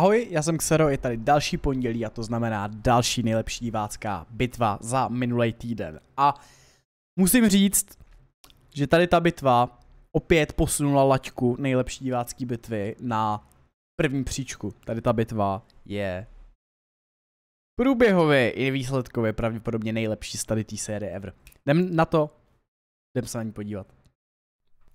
Ahoj, já jsem Xero, je tady další pondělí a to znamená další nejlepší divácká bitva za minulý týden. A musím říct, že tady ta bitva opět posunula laťku nejlepší divácké bitvy na první příčku. Tady ta bitva je průběhově i výsledkově pravděpodobně nejlepší z tady té série ever. Jdem na to, jdem se na ní podívat.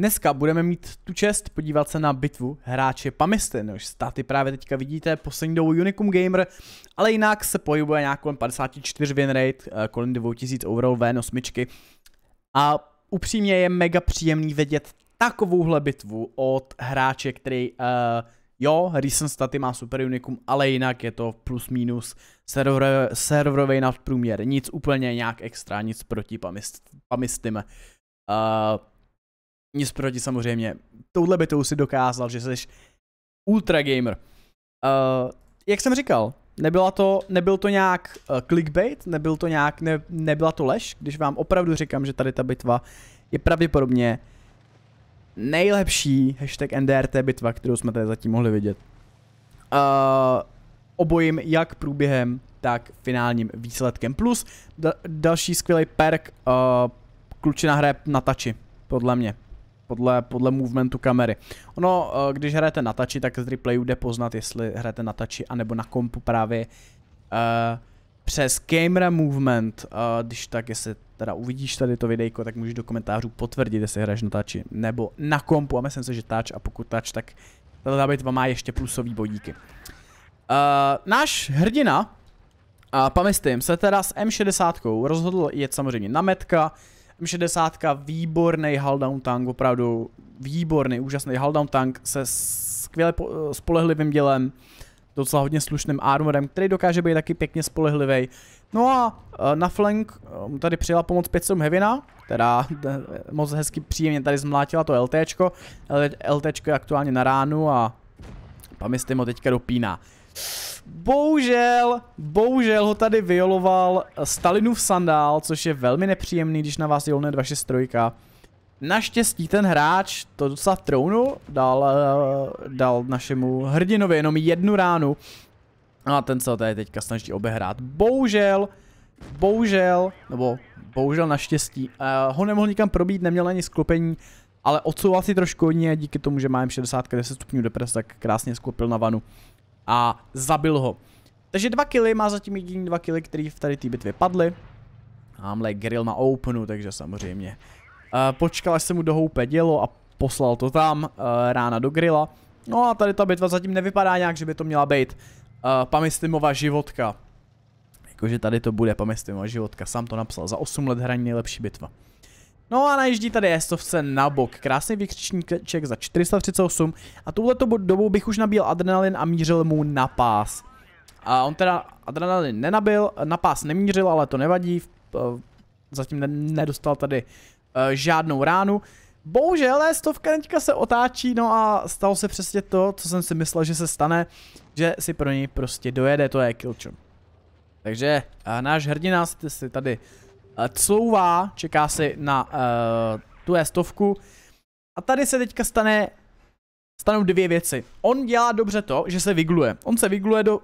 Dneska budeme mít tu čest podívat se na bitvu hráče Pamisty, než státy právě teďka vidíte, poslední dobou Unicum Gamer, ale jinak se pohybuje nějak kolem 54 win rate, eh, kolem 2000 overall v 8 A upřímně je mega příjemný vidět takovouhle bitvu od hráče, který uh, jo, recent staty má super Unicum, ale jinak je to plus minus server, serverový nadprůměr, nic úplně nějak extra, nic proti pamist, pamistym. Uh, eh, nic proti samozřejmě. Touhle bytou si dokázal, že jsi ultra gamer. Uh, jak jsem říkal, nebyla to, nebyl to nějak uh, clickbait, nebyl to nějak, ne, nebyla to lež, když vám opravdu říkám, že tady ta bitva je pravděpodobně nejlepší hashtag NDRT bitva, kterou jsme tady zatím mohli vidět. Uh, obojím jak průběhem, tak finálním výsledkem. Plus da- další skvělý perk, uh, klučina hraje na tači, podle mě podle, podle movementu kamery. Ono, eh, když hrajete na tači, tak z replayu jde poznat, jestli hrajete na tači, anebo na kompu právě uh, přes camera movement, uh, když tak, jestli teda uvidíš tady to videjko, tak můžeš do komentářů potvrdit, jestli hraješ na tači, nebo na kompu, a myslím si, že tač, a pokud tač, tak tato bitva má ještě plusový bodíky. Uh, náš hrdina, uh, pamistým, se teda s M60 rozhodl jet samozřejmě na metka, M60, výborný haldown tank, opravdu výborný, úžasný haldown tank se skvěle eh, spolehlivým dělem, docela hodně slušným armorem, který dokáže být taky pěkně spolehlivý. No a eh, na flank eh, tady přijela pomoc 500 Hevina, která moc hezky příjemně tady zmlátila to LTčko. LTčko je aktuálně na ránu a Pamistimo teďka dopíná. Bohužel, bohužel ho tady vyjoloval Stalinův sandál, což je velmi nepříjemný, když na vás jolne 263. Naštěstí ten hráč to docela trounu, dal, eh, dal našemu hrdinovi jenom jednu ránu. No a ten se tady teďka snaží obehrát. Bohužel, bohužel, nebo bohužel naštěstí, uh, ho nemohl nikam probít, neměl ani sklopení, ale odsouval si trošku hodně díky tomu, že máme 60 10 stupňů depres, tak krásně sklopil na vanu a zabil ho. Takže dva killy, má zatím jediný dva killy, který v tady té bitvě padly. Mámhle grill na openu, takže samozřejmě. E, počkal, až se mu dohoupe dělo a poslal to tam, e, rána do grilla. No a tady ta bitva zatím nevypadá nějak, že by to měla být. e, eh, Pamistimova životka. Jakože tady to bude Pamistimova životka, sám to napsal. Za 8 let hraní nejlepší bitva. No a najíždí tady Estovce na bok. Krásný vykřičníček za 438 a touhleto dobu bych už nabíl adrenalin a mířil mu na pás. A on teda adrenalin nenabil, na pás nemířil, ale to nevadí. E, zatím nedostal tady e, žádnou ránu. Bohužel stovka teďka se otáčí, no a stalo se přesně to, co jsem si myslel, že se stane, že si pro něj prostě dojede, to je Kilchum. Takže náš hrdina si tady Eh, couvá, čeká si na uh, tu stovku. A tady se teďka stane stanou dvě věci. On dělá dobře to, že se vygluje. On se vygluje do, uh,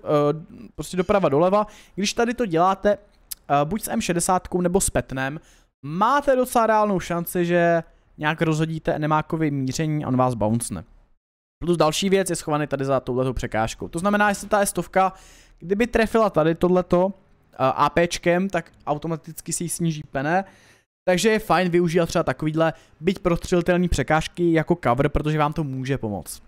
prostě doprava doleva. Když tady to děláte uh, buď s M60 nebo s Petnem, máte docela reálnou šanci, že nějak rozhodíte nemákovi míření a on vás bouncne. Plus další věc je schovaný tady za touhletou překážkou. To znamená, jestli ta stovka, kdyby trefila tady tohleto, Eh, APčkem, tak automaticky si ji sníží pene. Takže je fajn využívat třeba takovýhle byť prostřelitelný překážky jako cover, protože vám to může pomoct.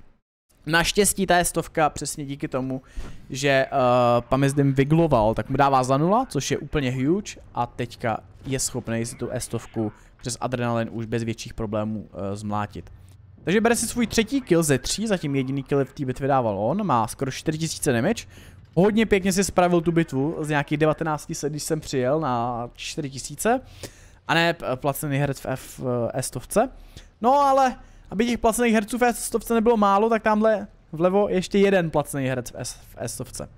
Naštěstí ta je stovka přesně díky tomu, že uh, eh, Pamesdem vygloval, tak mu dává za nula, což je úplně huge a teďka je schopný si tu estovku přes adrenalin už bez větších problémů uh, zmlátit. Takže bere si svůj třetí kill ze tří, zatím jediný kill v té bitvě dával on, má skoro 4000 damage. Hodně pěkně si spravil tu bitvu z nějakých 19 se, když jsem přijel na 4000. A ne placený herc v F, eh, S100. No ale, aby těch placených herců v S100 nebylo málo, tak tamhle vlevo ještě jeden placený herc v S100.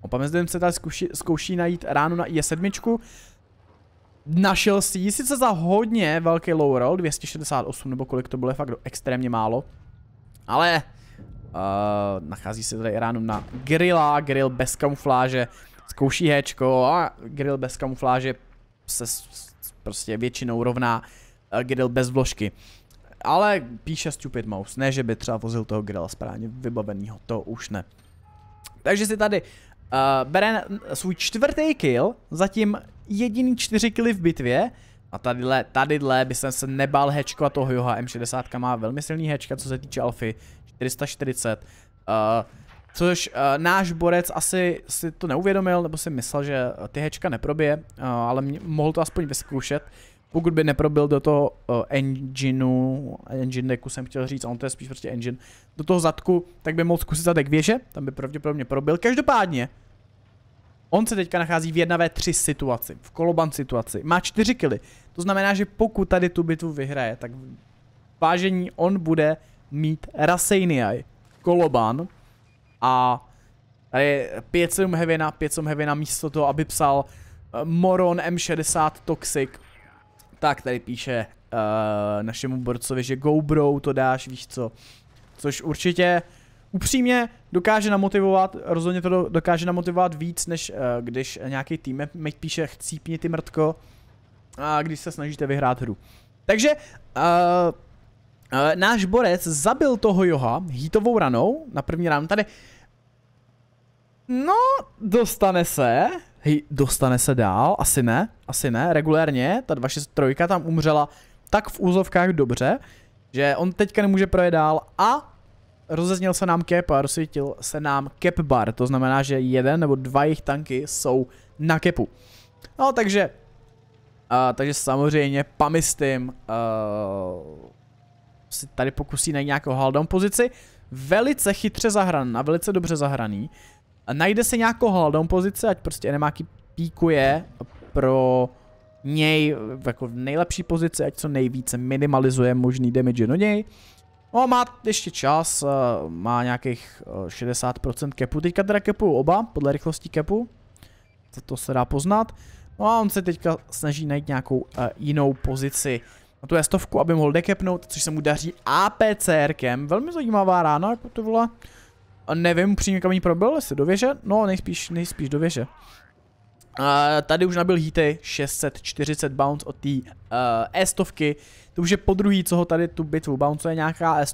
Opamězdujem se tady zkouší, zkouší najít ránu na i 7 Našel si ji sice za hodně velký low roll, 268 nebo kolik to bylo, fakt extrémně málo. Ale uh, nachází se tady ráno na grilla, grill bez kamufláže, zkouší hečko a grill bez kamufláže se prostě většinou rovná uh, grill bez vložky. Ale píše Stupid Mouse, ne že by třeba vozil toho grilla správně vybavenýho, to už ne. Takže si tady uh, bere svůj čtvrtý kill, zatím jediný 4 kily v bitvě. A tadyhle, tadyhle by jsem se nebál hečkovat toho Joha. M60 má velmi silný hečka, co se týče alfy. 440. Uh, eh, což uh, náš borec asi si to neuvědomil, nebo si myslel, že ty hečka neprobije, uh, ale mě, mohl to aspoň vyzkoušet. Pokud by neprobil do toho uh, engineu, engine decku jsem chtěl říct, on to je spíš prostě engine, do toho zadku, tak by mohl zkusit zadek věže, tam by pravděpodobně probil. Každopádně, On se teďka nachází v 1v3 situaci, v koloban situaci. Má 4 kily. To znamená, že pokud tady tu bitvu vyhraje, tak vážení on bude mít Raseiniaj, koloban a tady je 5-7 Hevina, 5 Hevina místo toho, aby psal eh, Moron M60 Toxic, tak tady píše uh, našemu borcovi, že GoBro to dáš, víš co. Což určitě upřímně dokáže namotivovat, rozhodně to dokáže namotivovat víc, než uh, když nějaký tým píše chcípni ty mrtko, a když se snažíte vyhrát hru. Takže uh, uh, náš borec zabil toho Joha hitovou ranou na první ránu tady. No, dostane se, hej, dostane se dál, asi ne, asi ne, regulérně, ta 263 tam umřela tak v úzovkách dobře, že on teďka nemůže projet dál a rozezněl se nám cap a rozsvítil se nám cap bar, to znamená, že jeden nebo dva jejich tanky jsou na kepu. No takže, uh, takže samozřejmě Pamistym uh, si tady pokusí najít nějakou haldom pozici, velice chytře a velice dobře zahraný. Najde se nějakou haldom pozici, ať prostě Enemáky píkuje pro něj jako v nejlepší pozici, ať co nejvíce minimalizuje možný damage do něj. No, má ještě čas, eh, má nějakých 60% eh, kepu. Teďka teda kepu oba, podle rychlosti kepu. To, to se dá poznat. No a on se teďka snaží najít nějakou uh, jinou pozici na tu stovku, aby mohl dekepnout, což se mu daří APCRkem. Velmi zajímavá rána, jako to byla. Nevím, přímě kam jí probil, jestli do věže? No, nejspíš, nejspíš do věže. Uh, tady už nabil hity 640 bounce od té uh, e To už je po druhý, co ho tady tu bitvu bounce je nějaká e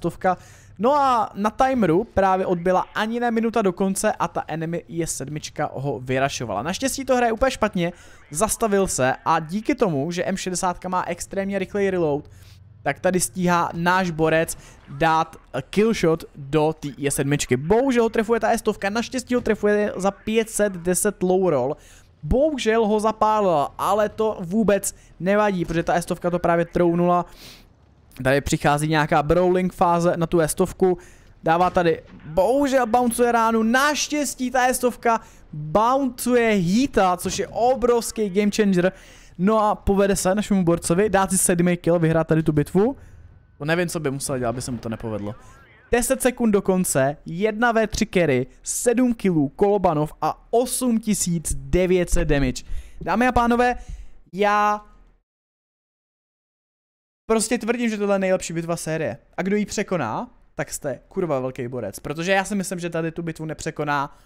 No a na timeru právě odbyla ani ne minuta do konce a ta enemy je sedmička ho vyrašovala. Naštěstí to hraje úplně špatně, zastavil se a díky tomu, že M60 má extrémně rychlej reload, tak tady stíhá náš borec dát eh, killshot do té je 7 Bohužel ho trefuje ta e naštěstí ho trefuje za 510 low roll, bohužel ho zapálila, ale to vůbec nevadí, protože ta estovka to právě trounula. Tady přichází nějaká brawling fáze na tu estovku. Dává tady, bohužel bouncuje ránu, naštěstí ta estovka bouncuje hita, což je obrovský game changer. No a povede se našemu borcovi dát si sedmý kill, vyhrát tady tu bitvu. No nevím, co by musel dělat, aby se mu to nepovedlo. 10 sekund do konce, 1 v 3 carry, 7 kg Kolobanov a 8900 damage. Dámy a pánové, já prostě tvrdím, že tohle je nejlepší bitva série. A kdo ji překoná, tak jste kurva velký borec. Protože já si myslím, že tady tu bitvu nepřekoná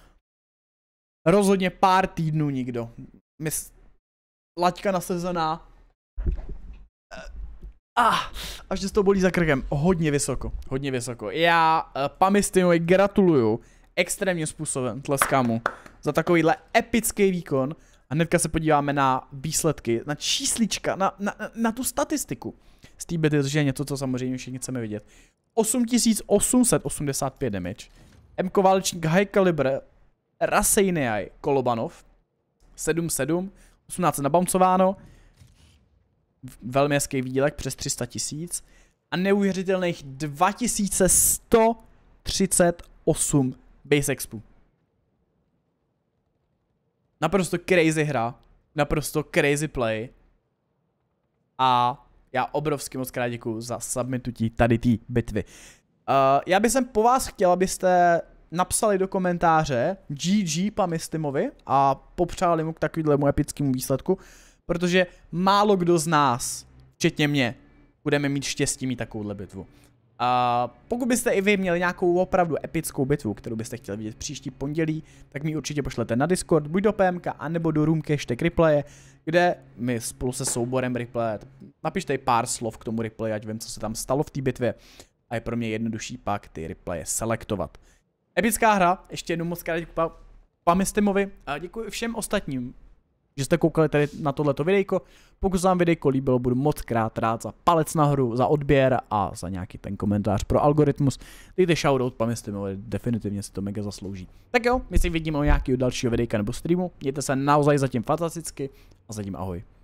rozhodně pár týdnů nikdo. Mys... Laťka nasezená. Ah, až se to bolí za krkem. Hodně vysoko, hodně vysoko. Já uh, Pamistinovi gratuluju extrémním způsobem, tleskám mu, za takovýhle epický výkon. A hnedka se podíváme na výsledky, na číslička, na, na, na tu statistiku. Z té bety, je něco, co samozřejmě všichni chceme vidět. 8885 damage. M Kovalčník High Calibre Rasejnej Kolobanov 7-7, 18 nabouncováno, velmi hezký výdělek přes 300 tisíc a neuvěřitelných 2138 base expu. Naprosto crazy hra, naprosto crazy play a já obrovsky moc krát děkuji za submitutí tady té bitvy. Uh, já bych sem po vás chtěl, abyste napsali do komentáře GG Pamistimovi a popřáli mu k takovému epickému výsledku. Protože málo kdo z nás, včetně mě, budeme mít štěstí mít takovouhle bitvu. A pokud byste i vy měli nějakou opravdu epickou bitvu, kterou byste chtěli vidět příští pondělí, tak mi určitě pošlete na Discord, buď do PMK, anebo do k replaye, kde my spolu se souborem replaye, napište pár slov k tomu replaye, ať vím, co se tam stalo v té bitvě a je pro mě jednodušší pak ty replaye selektovat. Epická hra, ještě jednou moc krát děkuji Pamistimovi a děkuji všem ostatním, že jste koukali tady na tohleto videjko. Pokud se vám videjko líbilo, budu moc krát rád za palec nahoru, za odběr a za nějaký ten komentář pro algoritmus. Dejte shoutout, paměstě mi, definitivně si to mega zaslouží. Tak jo, my si vidíme o nějakého dalšího videjka nebo streamu. Mějte se naozaj zatím fantasticky a zatím ahoj.